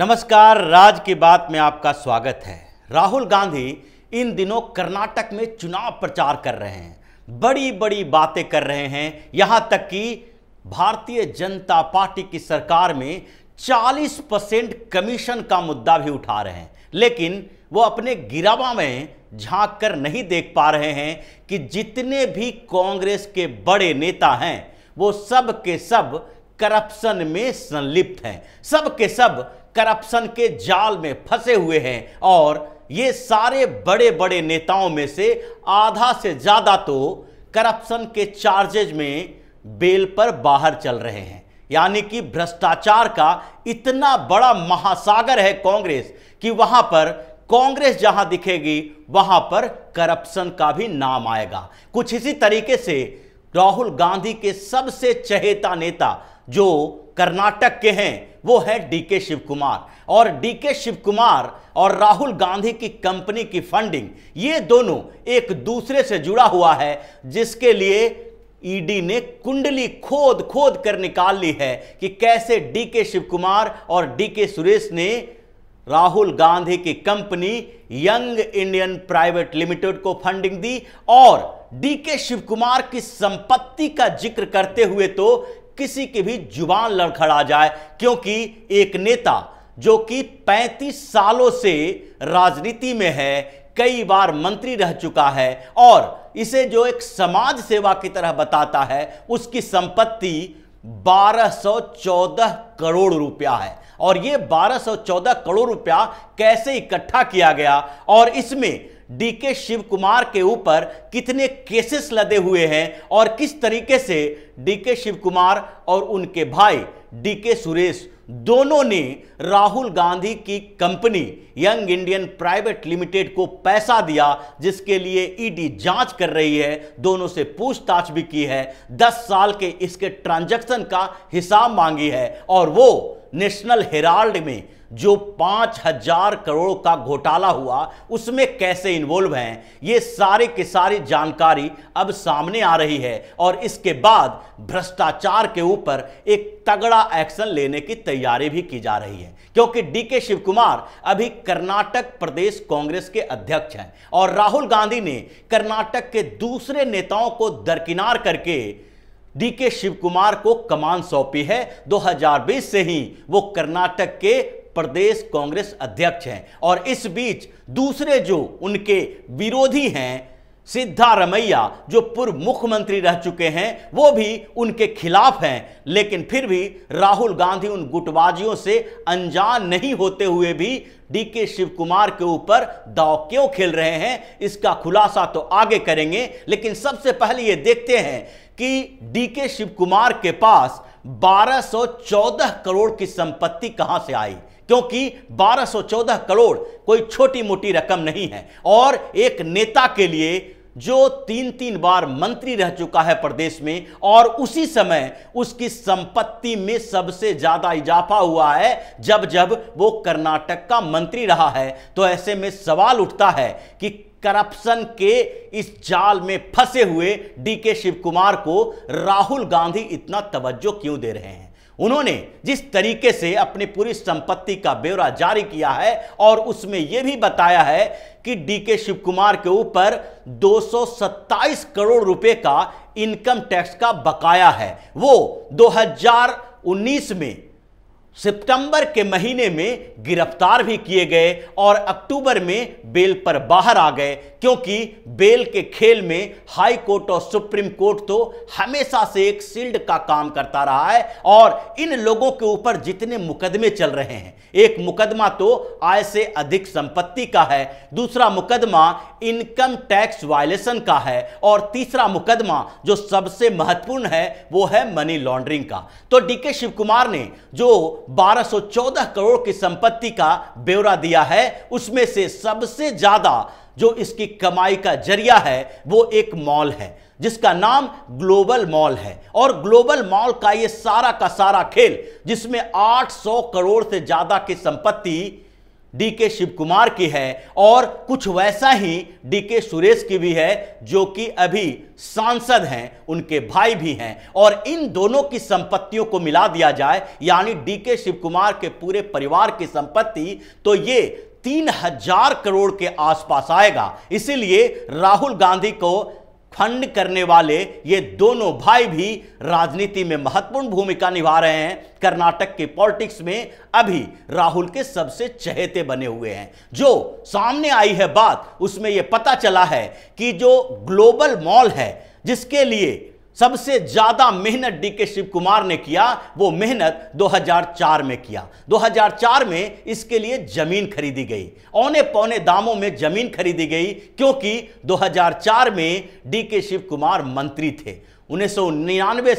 नमस्कार राज की बात में आपका स्वागत है राहुल गांधी इन दिनों कर्नाटक में चुनाव प्रचार कर रहे हैं बड़ी बड़ी बातें कर रहे हैं यहां तक कि भारतीय जनता पार्टी की सरकार में 40 परसेंट कमीशन का मुद्दा भी उठा रहे हैं लेकिन वो अपने गिरावा में झांक कर नहीं देख पा रहे हैं कि जितने भी कांग्रेस के बड़े नेता हैं वो सब के सब करप्शन में संलिप्त हैं सब के सब करप्शन के जाल में फंसे हुए हैं और ये सारे बड़े बड़े नेताओं में से आधा से ज़्यादा तो करप्शन के चार्जेज में बेल पर बाहर चल रहे हैं यानी कि भ्रष्टाचार का इतना बड़ा महासागर है कांग्रेस कि वहां पर कांग्रेस जहां दिखेगी वहां पर करप्शन का भी नाम आएगा कुछ इसी तरीके से राहुल गांधी के सबसे चहेता नेता जो कर्नाटक के हैं वो है डीके शिव कुमार और डीके शिव कुमार और राहुल गांधी की कंपनी की फंडिंग ये दोनों एक दूसरे से जुड़ा हुआ है जिसके लिए ईडी e ने कुंडली खोद खोद कर निकाल ली है कि कैसे डीके शिव कुमार और डीके सुरेश ने राहुल गांधी की company Young Indian private limited को फंडिंग दी और डीके शिवकुमार की संपत्ति का जिक्र करते हुए तो किसी की भी जुबान लड़खड़ा जाए क्योंकि एक नेता जो कि 35 सालों से राजनीति में है कई बार मंत्री रह चुका है और इसे जो एक समाज सेवा की तरह बताता है उसकी संपत्ति 1214 करोड़ रुपया है और ये 1214 करोड़ रुपया कैसे इकट्ठा किया गया और इसमें डीके शिव कुमार के ऊपर कितने केसेस लदे हुए हैं और किस तरीके से डीके शिव कुमार और उनके भाई डीके सुरेश दोनों ने राहुल गांधी की company Young Indian private limited को पैसा दिया जिसके लिए ईडी e जांच कर रही है दोनों से पूछताछ भी की है 10 साल के इसके ट्रांजैक्शन का हिसाब मांगी है और वो नेशनल हेराल्ड में जो पाँच हजार करोड़ का घोटाला हुआ उसमें कैसे इन्वॉल्व हैं ये सारी के सारी जानकारी अब सामने आ रही है और इसके बाद भ्रष्टाचार के ऊपर एक तगड़ा एक्शन लेने की तैयारी भी की जा रही है क्योंकि डी के शिव कुमार अभी कर्नाटक प्रदेश कांग्रेस के अध्यक्ष हैं और राहुल गांधी ने कर्नाटक के दूसरे नेताओं को दरकिनार करके डी के शिव कुमार को कमान सौंपी है 2020 से ही वो कर्नाटक के प्रदेश कांग्रेस अध्यक्ष हैं और इस बीच दूसरे जो उनके विरोधी हैं सिद्धारमैया जो पूर्व मुख्यमंत्री रह चुके हैं वो भी उनके खिलाफ हैं लेकिन फिर भी राहुल गांधी उन गुटबाजियों से अनजान नहीं होते हुए भी डीके शिव कुमार के ऊपर दाव क्यों खेल रहे हैं इसका खुलासा तो आगे करेंगे लेकिन सबसे पहले ये देखते हैं कि डीके शिव कुमार के पास 1214 करोड़ की संपत्ति कहां से आई क्योंकि 1214 करोड़ कोई छोटी मोटी रकम नहीं है और एक नेता के लिए जो तीन तीन बार मंत्री रह चुका है प्रदेश में और उसी समय उसकी संपत्ति में सबसे ज्यादा इजाफा हुआ है जब जब वो कर्नाटक का मंत्री रहा है तो ऐसे में सवाल उठता है कि करप्शन के इस जाल में फंसे हुए डीके शिव कुमार को राहुल गांधी इतना तवज्जो क्यों दे रहे हैं उन्होंने जिस तरीके से अपनी पूरी संपत्ति का ब्यौरा जारी किया है और उसमें यह भी बताया है कि डीके शिवकुमार के ऊपर 227 करोड़ रुपए का इनकम टैक्स का बकाया है वो 2019 में सितंबर के महीने में गिरफ्तार भी किए गए और अक्टूबर में बेल पर बाहर आ गए क्योंकि बेल के खेल में हाई कोर्ट और सुप्रीम कोर्ट तो हमेशा से एक सील्ड का काम करता रहा है और इन लोगों के ऊपर जितने मुकदमे चल रहे हैं एक मुकदमा तो आय से अधिक संपत्ति का है दूसरा मुकदमा इनकम टैक्स वायलेशन का है और तीसरा मुकदमा जो सबसे महत्वपूर्ण है वो है मनी लॉन्ड्रिंग का तो के शिव कुमार ने जो 1214 करोड़ की संपत्ति का ब्यौरा दिया है उसमें से सबसे ज्यादा जो इसकी कमाई का जरिया है वो एक मॉल है जिसका नाम ग्लोबल मॉल है और ग्लोबल मॉल का ये सारा का सारा खेल जिसमें 800 करोड़ से ज्यादा की संपत्ति डी के शिव कुमार की है और कुछ वैसा ही डी के सुरेश की भी है जो कि अभी सांसद हैं उनके भाई भी हैं और इन दोनों की संपत्तियों को मिला दिया जाए यानी डी के शिव कुमार के पूरे परिवार की संपत्ति तो ये तीन हजार करोड़ के आसपास आएगा इसीलिए राहुल गांधी को खंड करने वाले ये दोनों भाई भी राजनीति में महत्वपूर्ण भूमिका निभा रहे हैं कर्नाटक के पॉलिटिक्स में अभी राहुल के सबसे चहेते बने हुए हैं जो सामने आई है बात उसमें यह पता चला है कि जो ग्लोबल मॉल है जिसके लिए सबसे ज्यादा मेहनत डीके शिव कुमार ने किया वो मेहनत 2004 में किया 2004 में इसके लिए जमीन खरीदी गई औने पौने दामों में जमीन खरीदी गई क्योंकि 2004 में डीके शिव कुमार मंत्री थे उन्नीस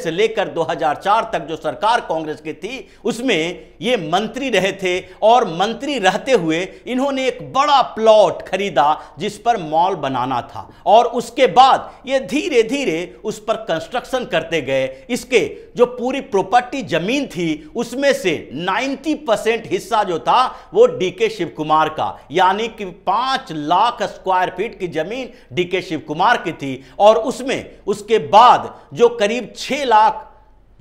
से लेकर 2004 तक जो सरकार कांग्रेस की थी उसमें ये मंत्री रहे थे और मंत्री रहते हुए इन्होंने एक बड़ा प्लॉट खरीदा जिस पर मॉल बनाना था और उसके बाद ये धीरे धीरे उस पर कंस्ट्रक्शन करते गए इसके जो पूरी प्रॉपर्टी जमीन थी उसमें से 90 परसेंट हिस्सा जो था वो डी के शिव कुमार का यानी कि पाँच लाख स्क्वायर फीट की जमीन डी के शिव कुमार की थी और उसमें उसके बाद जो करीब छह लाख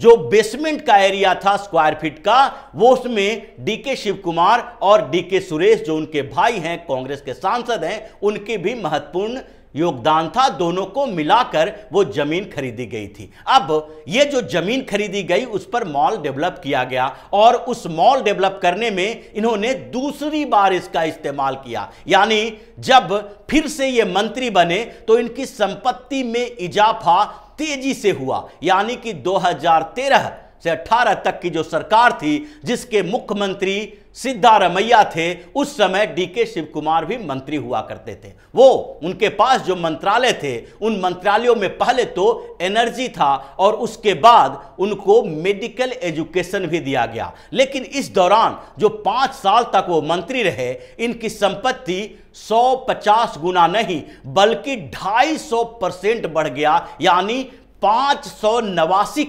जो बेसमेंट का एरिया था स्क्वायर फीट का वो उसमें डीके शिव कुमार और डीके सुरेश जो उनके भाई हैं कांग्रेस के सांसद हैं उनके भी महत्वपूर्ण योगदान था दोनों को मिलाकर वो जमीन खरीदी गई थी अब ये जो जमीन खरीदी गई उस पर मॉल डेवलप किया गया और उस मॉल डेवलप करने में इन्होंने दूसरी बार इसका इस्तेमाल किया यानी जब फिर से ये मंत्री बने तो इनकी संपत्ति में इजाफा तेजी से हुआ यानी कि 2013 से 18 तक की जो सरकार थी जिसके मुख्यमंत्री सिद्धारमैया थे उस समय डीके शिव कुमार भी मंत्री हुआ करते थे वो उनके पास जो मंत्रालय थे उन मंत्रालयों में पहले तो एनर्जी था और उसके बाद उनको मेडिकल एजुकेशन भी दिया गया लेकिन इस दौरान जो पाँच साल तक वो मंत्री रहे इनकी संपत्ति 150 गुना नहीं बल्कि 250 परसेंट बढ़ गया यानी पाँच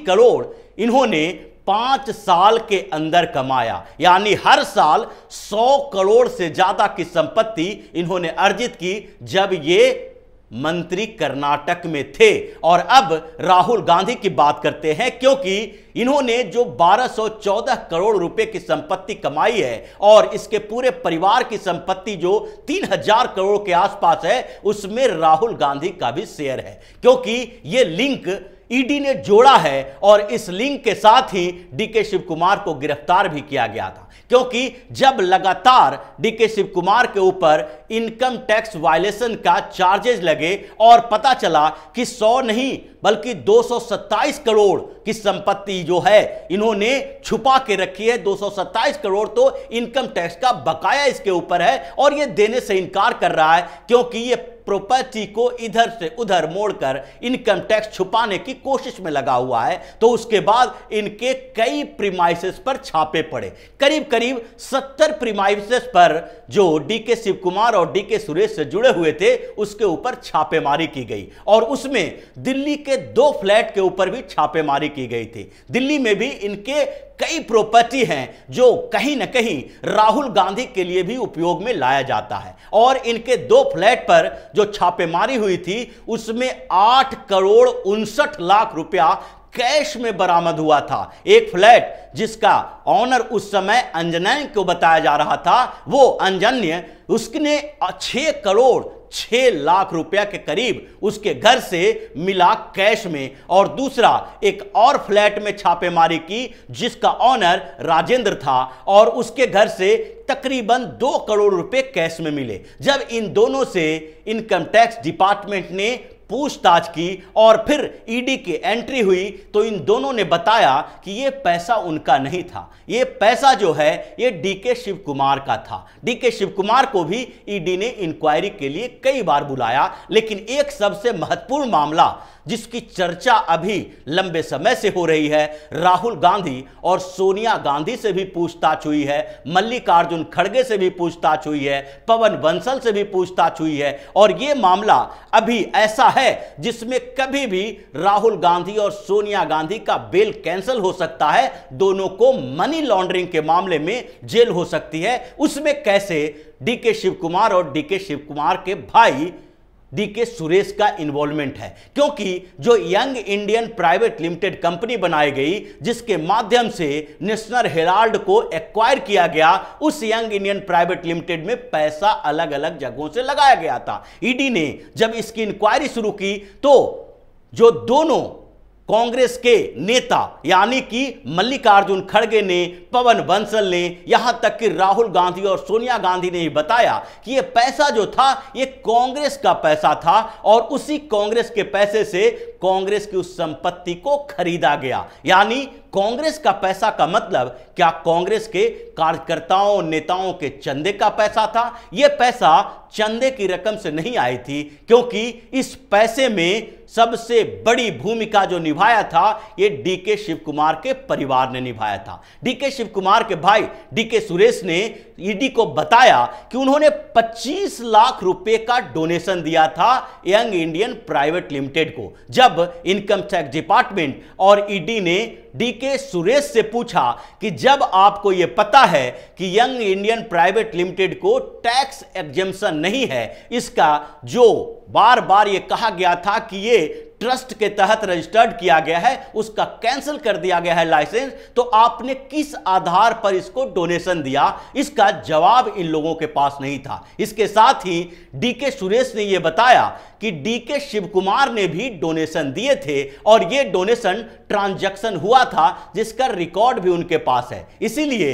करोड़ इन्होंने पांच साल के अंदर कमाया यानी हर साल सौ करोड़ से ज़्यादा की संपत्ति इन्होंने अर्जित की जब ये मंत्री कर्नाटक में थे और अब राहुल गांधी की बात करते हैं क्योंकि इन्होंने जो 1214 करोड़ रुपए की संपत्ति कमाई है और इसके पूरे परिवार की संपत्ति जो 3000 करोड़ के आसपास है उसमें राहुल गांधी का भी शेयर है क्योंकि ये लिंक ईडी ने जोड़ा है और इस लिंक के साथ ही डीके शिव कुमार को गिरफ्तार भी किया गया था क्योंकि जब लगातार डीके शिव कुमार के ऊपर इनकम टैक्स वायलेशन का चार्जेज लगे और पता चला कि सौ नहीं बल्कि दो करोड़ की संपत्ति जो है इन्होंने छुपा के रखी है दो करोड़ तो इनकम टैक्स का बकाया इसके ऊपर है और ये देने से इनकार कर रहा है क्योंकि ये प्रॉपर्टी को इधर से उधर मोड़कर इनकम टैक्स छुपाने की कोशिश में लगा हुआ है तो उसके बाद इनके कई प्रीमाइसिस पर छापे पड़े करीब करीब सत्तर प्रीमाइसिस पर जो डी के शिव कुमार और डी के सुरेश से जुड़े हुए थे उसके ऊपर छापेमारी की गई और उसमें दिल्ली के इनके दो फ्लैट के ऊपर भी छापेमारी की गई थी दिल्ली में भी इनके कई प्रॉपर्टी हैं जो कहीं ना कहीं राहुल गांधी के लिए भी उपयोग में लाया जाता है और इनके दो फ्लैट पर जो छापेमारी हुई थी उसमें आठ करोड़ उनसठ लाख रुपया कैश में बरामद हुआ था एक फ्लैट जिसका ऑनर उस समय अंजनय को बताया जा रहा था वो अंजन्य उसने छह करोड़ छह लाख रुपया के करीब उसके घर से मिला कैश में और दूसरा एक और फ्लैट में छापेमारी की जिसका ऑनर राजेंद्र था और उसके घर से तकरीबन दो करोड़ रुपए कैश में मिले जब इन दोनों से इनकम टैक्स डिपार्टमेंट ने पूछताछ की और फिर ईडी e की एंट्री हुई तो इन दोनों ने बताया कि ये पैसा उनका नहीं था ये पैसा जो है ये डीके शिव कुमार का था डीके शिव कुमार को भी ईडी e ने इंक्वायरी के लिए कई बार बुलाया लेकिन एक सबसे महत्वपूर्ण मामला जिसकी चर्चा अभी लंबे समय से हो रही है राहुल गांधी और सोनिया गांधी से भी पूछताछ हुई है मल्लिकार्जुन खड़गे से भी पूछताछ हुई है पवन बंसल से भी पूछताछ हुई है और यह मामला अभी ऐसा है जिसमें कभी भी राहुल गांधी और सोनिया गांधी का बेल कैंसिल हो सकता है दोनों को मनी लॉन्ड्रिंग के मामले में जेल हो सकती है उसमें कैसे डीके शिव कुमार और डीके शिव कुमार के भाई डी के सुरेश का इन्वॉल्वमेंट है क्योंकि जो Young Indian private limited company बनाई गई जिसके माध्यम से नेशनल हेराल्ड को एक्वायर किया गया उस यंग इंडियन प्राइवेट लिमिटेड में पैसा अलग अलग जगहों से लगाया गया था ईडी e ने जब इसकी इंक्वायरी शुरू की तो जो दोनों कांग्रेस के नेता यानी कि मल्लिकार्जुन खड़गे ने पवन बंसल ने यहां तक कि राहुल गांधी और सोनिया गांधी ने ही बताया कि ये पैसा जो था ये कांग्रेस का पैसा था और उसी कांग्रेस के पैसे से कांग्रेस की उस संपत्ति को खरीदा गया यानी कांग्रेस का पैसा का मतलब क्या कांग्रेस के कार्यकर्ताओं नेताओं के चंदे का पैसा था यह पैसा चंदे की रकम से नहीं आई थी क्योंकि इस पैसे में सबसे बड़ी भूमिका जो निभाया था ये डीके शिव कुमार के परिवार ने निभाया था डीके शिव कुमार के भाई डीके सुरेश ने ईडी को बताया कि उन्होंने 25 लाख रुपए का डोनेशन दिया था यंग इंडियन प्राइवेट लिमिटेड को जब इनकम टैक्स डिपार्टमेंट और ईडी ने डीके सुरेश से पूछा कि जब आपको यह पता है कि यंग इंडियन प्राइवेट लिमिटेड को टैक्स एग्जेम्पन नहीं है इसका जो बार बार यह कहा गया था कि ये ट्रस्ट के तहत रजिस्टर्ड किया गया है उसका कैंसिल कर दिया गया है लाइसेंस तो आपने किस आधार पर इसको डोनेशन दिया इसका जवाब इन लोगों के पास नहीं था इसके साथ ही डीके सुरेश ने यह बताया कि डीके शिवकुमार ने भी डोनेशन दिए थे और यह डोनेशन ट्रांजैक्शन हुआ था जिसका रिकॉर्ड भी उनके पास है इसीलिए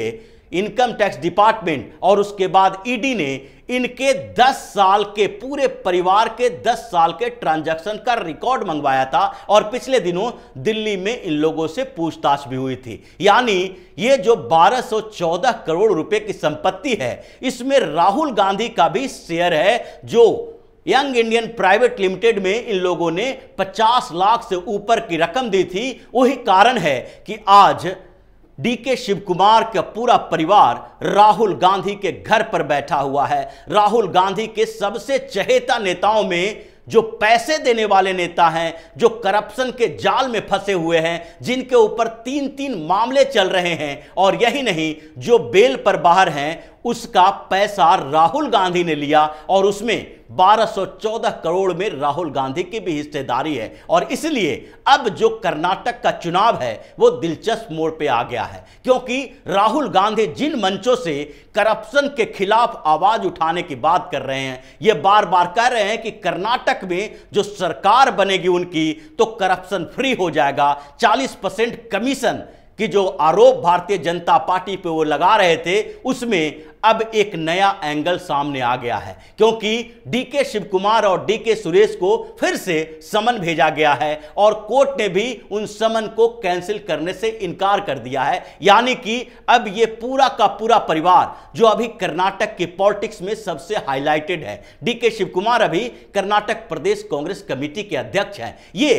इनकम टैक्स डिपार्टमेंट और उसके बाद ईडी ने इनके 10 साल के पूरे परिवार के 10 साल के ट्रांजैक्शन का रिकॉर्ड मंगवाया था और पिछले दिनों दिल्ली में इन लोगों से पूछताछ भी हुई थी यानी ये जो 1214 करोड़ रुपए की संपत्ति है इसमें राहुल गांधी का भी शेयर है जो यंग इंडियन प्राइवेट लिमिटेड में इन लोगों ने 50 लाख से ऊपर की रकम दी थी वही कारण है कि आज डीके शिव कुमार का पूरा परिवार राहुल गांधी के घर पर बैठा हुआ है राहुल गांधी के सबसे चहेता नेताओं में जो पैसे देने वाले नेता हैं जो करप्शन के जाल में फंसे हुए हैं जिनके ऊपर तीन तीन मामले चल रहे हैं और यही नहीं जो बेल पर बाहर हैं उसका पैसा राहुल गांधी ने लिया और उसमें 1214 करोड़ में राहुल गांधी की भी हिस्सेदारी है और इसलिए अब जो कर्नाटक का चुनाव है वो दिलचस्प मोड़ पे आ गया है क्योंकि राहुल गांधी जिन मंचों से करप्शन के खिलाफ आवाज उठाने की बात कर रहे हैं ये बार बार कह रहे हैं कि कर्नाटक में जो सरकार बनेगी उनकी तो करप्शन फ्री हो जाएगा चालीस परसेंट कमीशन कि जो आरोप भारतीय जनता पार्टी पे वो लगा रहे थे उसमें अब एक नया एंगल सामने आ गया है क्योंकि डीके शिवकुमार और डीके सुरेश को फिर से समन भेजा गया है और कोर्ट ने भी उन समन को कैंसिल करने से इनकार कर दिया है यानी कि अब ये पूरा का पूरा परिवार जो अभी कर्नाटक के पॉलिटिक्स में सबसे हाईलाइटेड है डीके शिवकुमार अभी कर्नाटक प्रदेश कांग्रेस कमेटी के अध्यक्ष हैं ये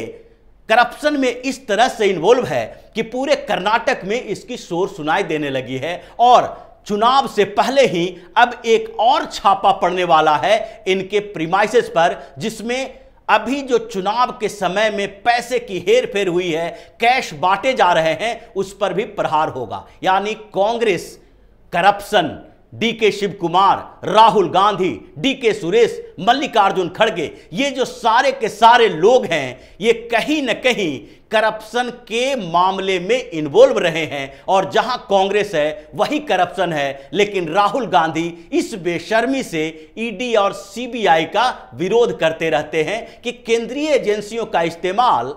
करप्शन में इस तरह से इन्वॉल्व है कि पूरे कर्नाटक में इसकी शोर सुनाई देने लगी है और चुनाव से पहले ही अब एक और छापा पड़ने वाला है इनके प्रीमाइसिस पर जिसमें अभी जो चुनाव के समय में पैसे की हेर फेर हुई है कैश बांटे जा रहे हैं उस पर भी प्रहार होगा यानी Congress corruption D K Shiv Kumar Rahul Gandhi D K Suresh Mallikarjun खड़गे ये जो सारे के सारे लोग हैं ये कहीं ना कहीं करप्शन के मामले में इन्वॉल्व रहे हैं और जहां कांग्रेस है वही करप्शन है लेकिन राहुल गांधी इस बेशर्मी से ईडी e और सीबीआई का विरोध करते रहते हैं कि केंद्रीय एजेंसियों का इस्तेमाल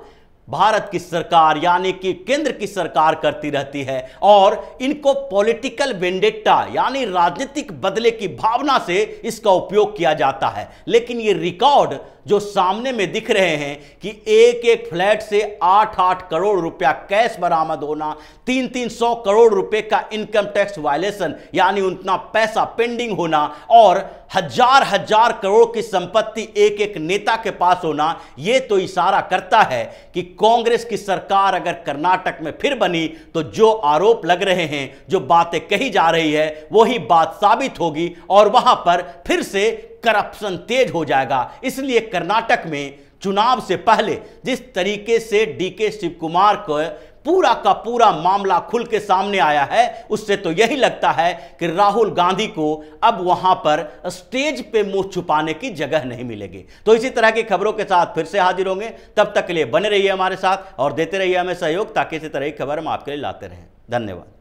भारत की सरकार यानी कि केंद्र की सरकार करती रहती है और इनको पॉलिटिकल वेंडेटा यानी राजनीतिक बदले की भावना से इसका उपयोग किया जाता है लेकिन ये रिकॉर्ड जो सामने में दिख रहे हैं कि एक एक फ्लैट से आठ आठ करोड़ रुपया कैश बरामद होना तीन तीन सौ करोड़ रुपए का इनकम टैक्स वायलेशन यानी उतना पैसा पेंडिंग होना और हजार हजार करोड़ की संपत्ति एक एक नेता के पास होना यह तो इशारा करता है कि कांग्रेस की सरकार अगर कर्नाटक में फिर बनी तो जो आरोप लग रहे हैं जो बातें कही जा रही है वही बात साबित होगी और वहां पर फिर से करप्शन तेज हो जाएगा इसलिए कर्नाटक में चुनाव से पहले जिस तरीके से डीके शिव कुमार को पूरा का पूरा मामला खुल के सामने आया है उससे तो यही लगता है कि राहुल गांधी को अब वहां पर स्टेज पे मुंह छुपाने की जगह नहीं मिलेगी तो इसी तरह की खबरों के साथ फिर से हाजिर होंगे तब तक के लिए बने रहिए हमारे साथ और देते रहिए हमें सहयोग ताकि इसी तरह की खबर हम आपके लिए लाते रहें धन्यवाद